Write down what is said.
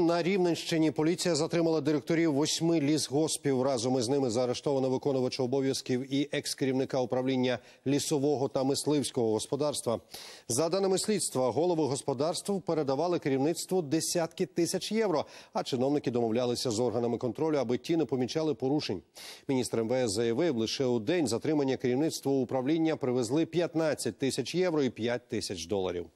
На Рівненщині поліція затримала директорів восьми лісгоспів. Разом із ними заарештовано виконувач обов'язків і екс-керівника управління лісового та мисливського господарства. За даними слідства, голови господарств передавали керівництву десятки тисяч євро. А чиновники домовлялися з органами контролю, аби ті не помічали порушень. Міністр МВС заявив, лише у день затримання керівництва управління привезли 15 тисяч євро і 5 тисяч доларів.